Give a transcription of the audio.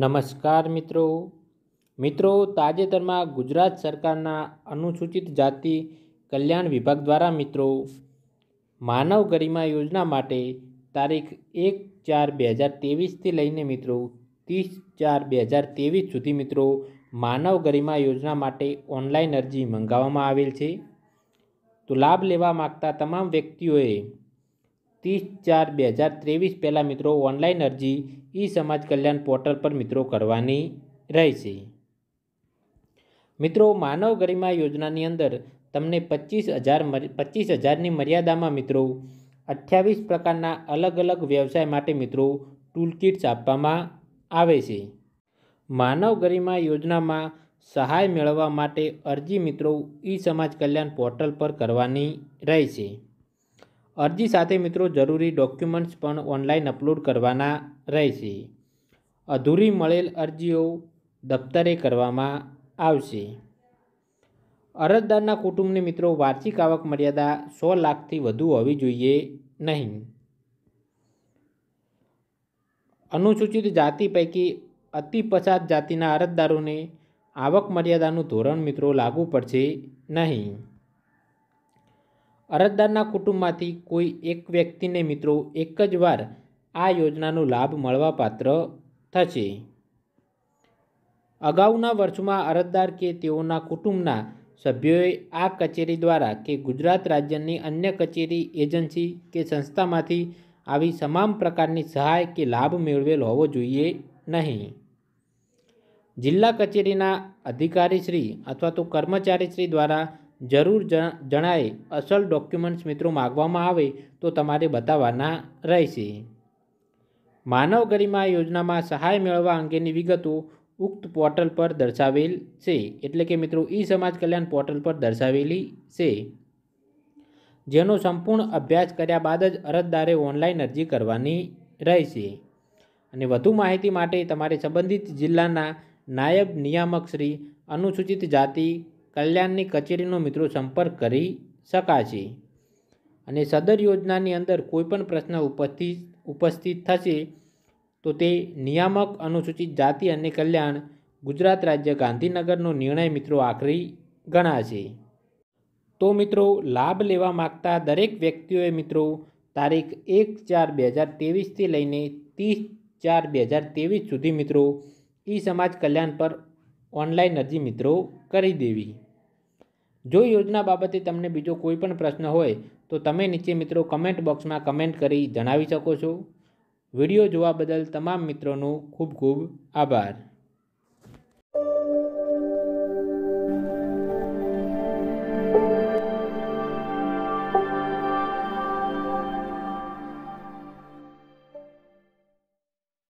નમસ્કાર મિત્રો મિત્રો તાજેતરમાં ગુજરાત સરકારના અનુસૂચિત જાતિ કલ્યાણ વિભાગ દ્વારા મિત્રો માનવ ગરિમા યોજના માટે તારીખ એક ચાર બે હજાર ત્રેવીસથી લઈને મિત્રો ત્રીસ ચાર બે હજાર ત્રેવીસ સુધી મિત્રો માનવ ગરિમા યોજના માટે ઓનલાઈન અરજી મંગાવવામાં આવેલ છે તો લાભ લેવા માગતા તમામ વ્યક્તિઓએ ત્રીસ ચાર બે હજાર ત્રેવીસ પહેલાં મિત્રો ઓનલાઈન અરજી ઈ સમાજ કલ્યાણ પોર્ટલ પર મિત્રો કરવાની રહેશે મિત્રો માનવ ગરિમા યોજનાની અંદર તમને પચીસ હજાર મર પચીસ હજારની મર્યાદામાં મિત્રો અઠ્યાવીસ પ્રકારના અલગ અલગ વ્યવસાય માટે મિત્રો ટૂલકિટ્સ આપવામાં આવે છે માનવ ગરિમા યોજનામાં સહાય મેળવવા માટે અરજી મિત્રો ઈ સમાજ કલ્યાણ પોર્ટલ પર કરવાની રહેશે અરજી સાથે મિત્રો જરૂરી ડોક્યુમેન્ટ્સ પણ ઓનલાઈન અપલોડ કરવાના રહેશે અધૂરી મળેલ અરજીઓ દફતરે કરવામાં આવશે અરજદારના કુટુંબને મિત્રો વાર્ષિક આવક મર્યાદા સો લાખથી વધુ હોવી જોઈએ નહીં અનુસૂચિત જાતિ પૈકી અતિ પછાત જાતિના અરજદારોને આવક મર્યાદાનું ધોરણ મિત્રો લાગુ પડશે નહીં અરજદારના કુટુંબમાંથી કોઈ એક વ્યક્તિને મિત્રો એક જ વાર આ યોજનાનો લાભ મળવાપાત્ર થશે અગાઉના વર્ષમાં અરજદાર કે તેઓના કુટુંબના સભ્યોએ આ કચેરી દ્વારા કે ગુજરાત રાજ્યની અન્ય કચેરી એજન્સી કે સંસ્થામાંથી આવી તમામ પ્રકારની સહાય કે લાભ મેળવેલ હોવો જોઈએ નહીં જિલ્લા કચેરીના અધિકારીશ્રી અથવા તો કર્મચારીશ્રી દ્વારા જરૂર જણાય અસલ ડોક્યુમેન્ટ્સ મિત્રો માગવામાં આવે તો તમારે બતાવવાના રહેશે માનવ ગરિમા યોજનામાં સહાય મેળવવા અંગેની વિગતો ઉક્ત પોર્ટલ પર દર્શાવેલ છે એટલે કે મિત્રો ઈ સમાજ કલ્યાણ પોર્ટલ પર દર્શાવેલી છે જેનો સંપૂર્ણ અભ્યાસ કર્યા બાદ જ અરજદારે ઓનલાઈન અરજી કરવાની રહેશે અને વધુ માહિતી માટે તમારે સંબંધિત જિલ્લાના નાયબ નિયામક શ્રી અનુસૂચિત જાતિ કલ્યાણની કચેરીનો મિત્રો સંપર્ક કરી શકાશે અને સદર યોજનાની અંદર કોઈપણ પ્રશ્ન ઉપસ્થિત ઉપસ્થિત થશે તો તે નિયામક અનુસૂચિત જાતિ અને કલ્યાણ ગુજરાત રાજ્ય ગાંધીનગરનો નિર્ણય મિત્રો આખરી ગણાશે તો મિત્રો લાભ લેવા માગતા દરેક વ્યક્તિઓએ મિત્રો તારીખ એક ચાર બે હજાર તેવીસથી લઈને ત્રીસ ચાર બે હજાર તેવીસ સુધી મિત્રો ઈ સમાજ કલ્યાણ પર ઓનલાઈન અરજી મિત્રો કરી દેવી જો યોજના બાબતે તમને બીજો કોઈ પણ પ્રશ્ન હોય તો તમે નીચે મિત્રો કમેન્ટ બોક્સમાં કમેન્ટ કરી જણાવી શકો છો વિડીયો જોવા બદલ તમામ મિત્રોનો ખૂબ ખૂબ આભાર